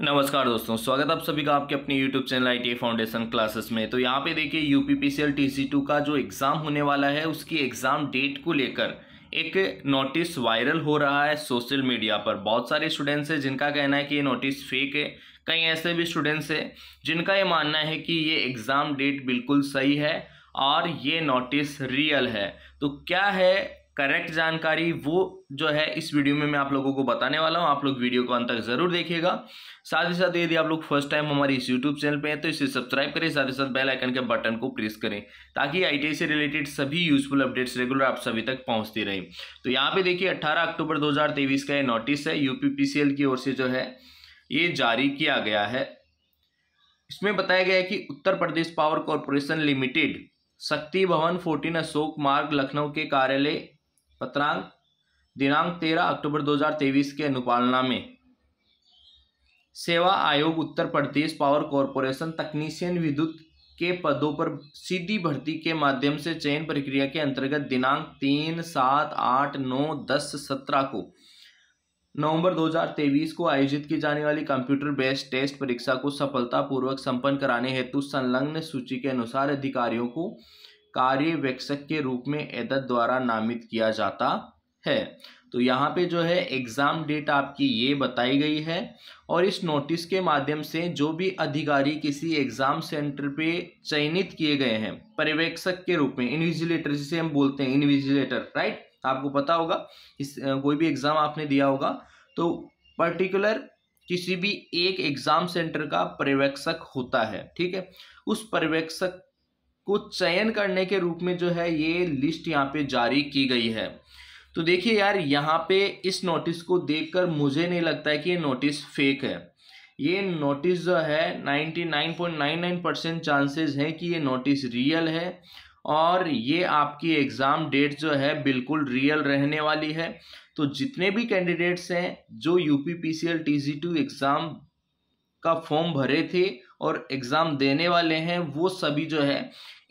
नमस्कार दोस्तों स्वागत आप सभी का आपके अपने YouTube channel I foundation classes में तो यहाँ पे देखिए U P P C L T C two का जो एग्ज़ाम होने वाला है उसकी एग्ज़ाम डेट को लेकर एक नोटिस वायरल हो रहा है सोशल मीडिया पर बहुत सारे स्टूडेंट्स हैं जिनका कहना है कि ये नोटिस फेक है कई ऐसे भी स्टूडेंट्स हैं जिनका ये मानना है कि ये एग्ज़ाम डेट बिल्कुल सही है और ये नोटिस रियल है तो क्या है करेक्ट जानकारी वो जो है इस वीडियो में मैं आप लोगों को बताने वाला हूँ आप लोग वीडियो को अंत तक जरूर देखिएगा साथ ही साथ यदि आप लोग फर्स्ट टाइम हमारे इस यूट्यूब चैनल पे हैं तो इसे सब्सक्राइब करें साथ ही साथ बेल आइकन के बटन को प्रेस करें ताकि आई से रिलेटेड सभी यूजफुल अपडेट्स रेगुलर आप सभी तक पहुँचती रहें तो यहाँ पे देखिए अट्ठारह अक्टूबर दो का ये नोटिस है यूपीपीसीएल की ओर से जो है ये जारी किया गया है इसमें बताया गया है कि Uttar Pradesh power corporation limited Shakti Bhavan fourteen Ashok मार्ग लखनऊ के कार्यालय पत्रांक दिनांक 13 अक्टूबर 2023 के अनुपालना में सेवा आयोग उत्तर प्रदेश पावर कॉरपोरेशन तकनीशियन विद्युत के पदों पर सीधी भर्ती के माध्यम से चयन प्रक्रिया के अंतर्गत दिनांक तीन सात आठ नौ दस सत्रह को नवंबर 2023 को आयोजित की जाने वाली कंप्यूटर बेस्ड टेस्ट परीक्षा को सफलतापूर्वक संपन्न कराने हेतु संलग्न सूची के अनुसार अधिकारियों को कार्यवेक्षक के रूप में एदत द्वारा नामित किया जाता है तो यहाँ पे जो है एग्ज़ाम डेट आपकी ये बताई गई है और इस नोटिस के माध्यम से जो भी अधिकारी किसी एग्ज़ाम सेंटर पे चयनित किए गए हैं पर्यवेक्षक के रूप में इनविजिलेटर जिसे हम बोलते हैं इनविजिलेटर राइट आपको पता होगा इस कोई भी एग्ज़ाम आपने दिया होगा तो पर्टिकुलर किसी भी एक एग्ज़ाम सेंटर का पर्यवेक्षक होता है ठीक है उस पर्यवेक्षक को चयन करने के रूप में जो है ये लिस्ट यहाँ पे जारी की गई है तो देखिए यार यहाँ पे इस नोटिस को देखकर मुझे नहीं लगता है कि ये नोटिस फेक है ये नोटिस जो है 99.99 परसेंट चांसेस हैं कि ये नोटिस रियल है और ये आपकी एग्ज़ाम डेट जो है बिल्कुल रियल रहने वाली है तो जितने भी कैंडिडेट्स हैं जो U P P C L T two exam का फॉर्म भरे थे और एग्ज़ाम देने वाले हैं वो सभी जो है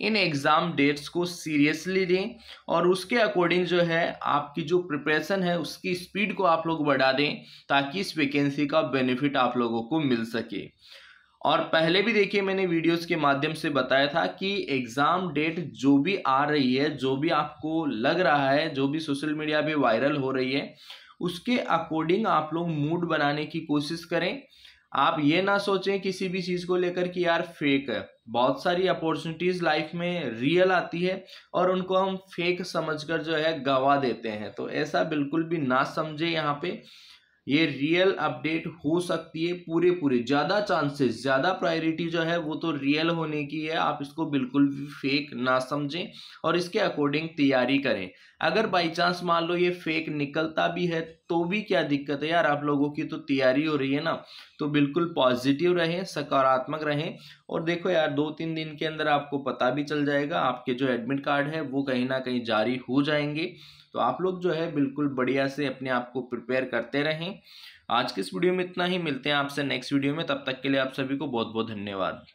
इन एग्ज़ाम डेट्स को सीरियसली लें और उसके अकॉर्डिंग जो है आपकी जो प्रिपरेशन है उसकी स्पीड को आप लोग बढ़ा दें ताकि इस वैकेंसी का बेनिफिट आप लोगों को मिल सके और पहले भी देखिए मैंने वीडियोस के माध्यम से बताया था कि एग्ज़ाम डेट जो भी आ रही है जो भी आपको लग रहा है जो भी सोशल मीडिया पर वायरल हो रही है उसके अकॉर्डिंग आप लोग मूड बनाने की कोशिश करें आप ये ना सोचें किसी भी चीज़ को लेकर कि यार फेक है बहुत सारी अपॉर्चुनिटीज़ लाइफ में रियल आती है और उनको हम फेक समझकर जो है गवा देते हैं तो ऐसा बिल्कुल भी ना समझे यहाँ पे ये रियल अपडेट हो सकती है पूरे पूरे ज़्यादा चांसेस ज़्यादा प्रायोरिटी जो है वो तो रियल होने की है आप इसको बिल्कुल भी फेक ना समझें और इसके अकॉर्डिंग तैयारी करें अगर बाई चांस मान लो ये फेक निकलता भी है तो भी क्या दिक्कत है यार आप लोगों की तो तैयारी हो रही है ना तो बिल्कुल पॉजिटिव रहें सकारात्मक रहें और देखो यार दो तीन दिन के अंदर आपको पता भी चल जाएगा आपके जो एडमिट कार्ड है वो कहीं ना कहीं जारी हो जाएंगे तो आप लोग जो है बिल्कुल बढ़िया से अपने आप को प्रिपेयर करते रहें आज के इस वीडियो में इतना ही मिलते हैं आपसे नेक्स्ट वीडियो में तब तक के लिए आप सभी को बहुत बहुत धन्यवाद